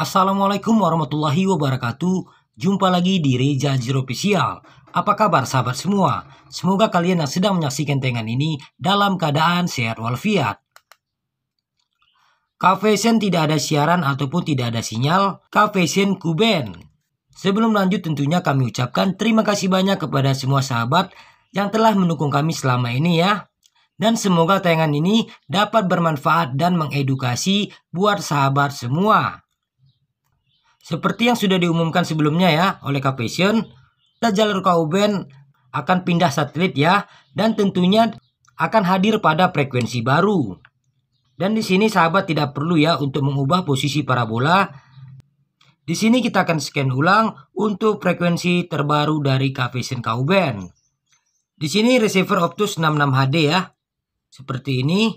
Assalamualaikum warahmatullahi wabarakatuh. Jumpa lagi di Reja Zero Official. Apa kabar sahabat semua? Semoga kalian yang sedang menyaksikan tayangan ini dalam keadaan sehat walafiat. Kavesen tidak ada siaran ataupun tidak ada sinyal. Kavesen Kuben. Sebelum lanjut tentunya kami ucapkan terima kasih banyak kepada semua sahabat yang telah mendukung kami selama ini ya. Dan semoga tayangan ini dapat bermanfaat dan mengedukasi buat sahabat semua. Seperti yang sudah diumumkan sebelumnya ya oleh Capation, Jalur Kauben akan pindah satelit ya dan tentunya akan hadir pada frekuensi baru. Dan di sini sahabat tidak perlu ya untuk mengubah posisi parabola. Di sini kita akan scan ulang untuk frekuensi terbaru dari Capation Kauben. Di sini receiver Optus 66HD ya. Seperti ini.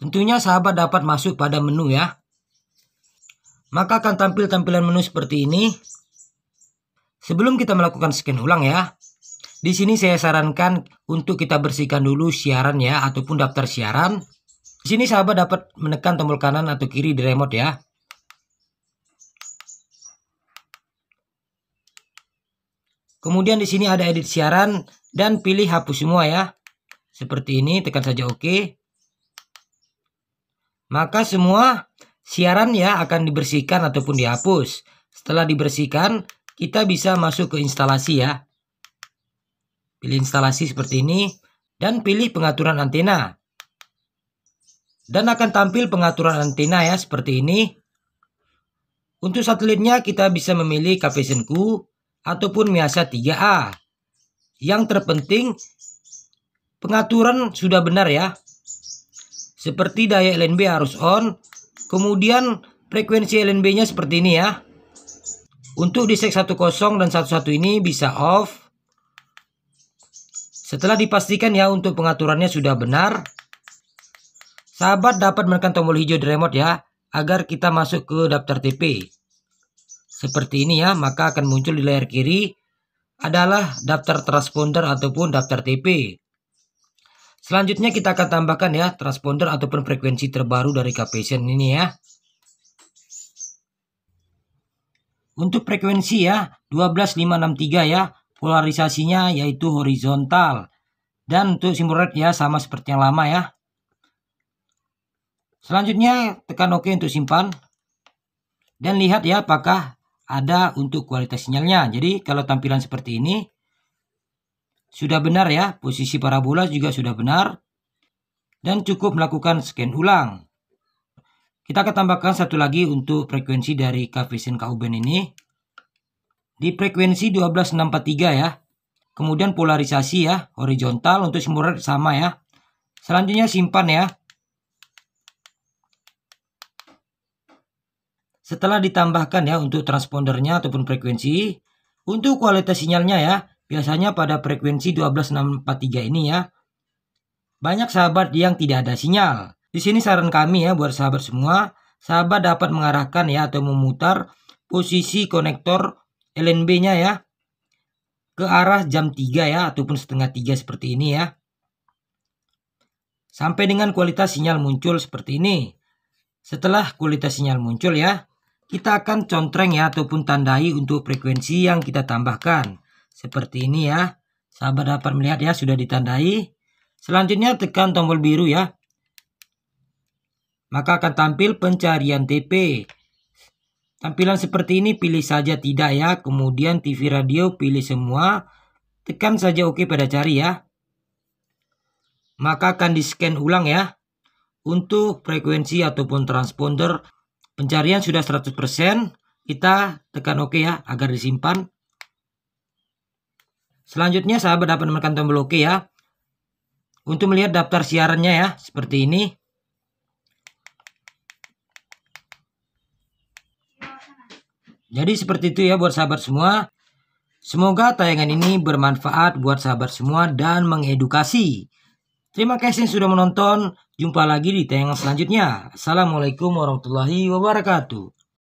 Tentunya sahabat dapat masuk pada menu ya. Maka akan tampil tampilan menu seperti ini. Sebelum kita melakukan scan ulang ya. Di sini saya sarankan untuk kita bersihkan dulu siaran ya ataupun daftar siaran. Di sini sahabat dapat menekan tombol kanan atau kiri di remote ya. Kemudian di sini ada edit siaran dan pilih hapus semua ya. Seperti ini, tekan saja oke. OK. Maka semua siaran ya akan dibersihkan ataupun dihapus. Setelah dibersihkan, kita bisa masuk ke instalasi ya. Pilih instalasi seperti ini dan pilih pengaturan antena. Dan akan tampil pengaturan antena ya seperti ini. Untuk satelitnya kita bisa memilih KPSNQ ataupun Miasa 3A. Yang terpenting pengaturan sudah benar ya. Seperti daya LNB harus on. Kemudian frekuensi LNB-nya seperti ini ya. Untuk di sek 10 dan 11 ini bisa off. Setelah dipastikan ya untuk pengaturannya sudah benar. Sahabat dapat menekan tombol hijau di remote ya. Agar kita masuk ke daftar TP. Seperti ini ya. Maka akan muncul di layar kiri adalah daftar transponder ataupun daftar TP. Selanjutnya kita akan tambahkan ya transponder ataupun frekuensi terbaru dari Kpsn ini ya. Untuk frekuensi ya 12563 ya polarisasinya yaitu horizontal dan untuk simbol red ya sama seperti yang lama ya. Selanjutnya tekan OK untuk simpan dan lihat ya apakah ada untuk kualitas sinyalnya. Jadi kalau tampilan seperti ini sudah benar ya, posisi parabola juga sudah benar. Dan cukup melakukan scan ulang. Kita akan tambahkan satu lagi untuk frekuensi dari koefisien kauben ini. Di frekuensi 12643 ya. Kemudian polarisasi ya, horizontal untuk semua sama ya. Selanjutnya simpan ya. Setelah ditambahkan ya untuk transpondernya ataupun frekuensi. Untuk kualitas sinyalnya ya, Biasanya pada frekuensi 12643 ini ya. Banyak sahabat yang tidak ada sinyal. Di sini saran kami ya buat sahabat semua, sahabat dapat mengarahkan ya atau memutar posisi konektor LNB-nya ya ke arah jam 3 ya ataupun setengah 3 seperti ini ya. Sampai dengan kualitas sinyal muncul seperti ini. Setelah kualitas sinyal muncul ya, kita akan contreng ya ataupun tandai untuk frekuensi yang kita tambahkan. Seperti ini ya. Sahabat dapat melihat ya sudah ditandai. Selanjutnya tekan tombol biru ya. Maka akan tampil pencarian TP. Tampilan seperti ini pilih saja tidak ya. Kemudian TV radio pilih semua. Tekan saja oke OK pada cari ya. Maka akan di scan ulang ya. Untuk frekuensi ataupun transponder pencarian sudah 100%, kita tekan OK ya agar disimpan. Selanjutnya sahabat dapat menekan tombol OK ya. Untuk melihat daftar siarannya ya, seperti ini. Jadi seperti itu ya buat sahabat semua. Semoga tayangan ini bermanfaat buat sahabat semua dan mengedukasi. Terima kasih sudah menonton. Jumpa lagi di tayangan selanjutnya. Assalamualaikum warahmatullahi wabarakatuh.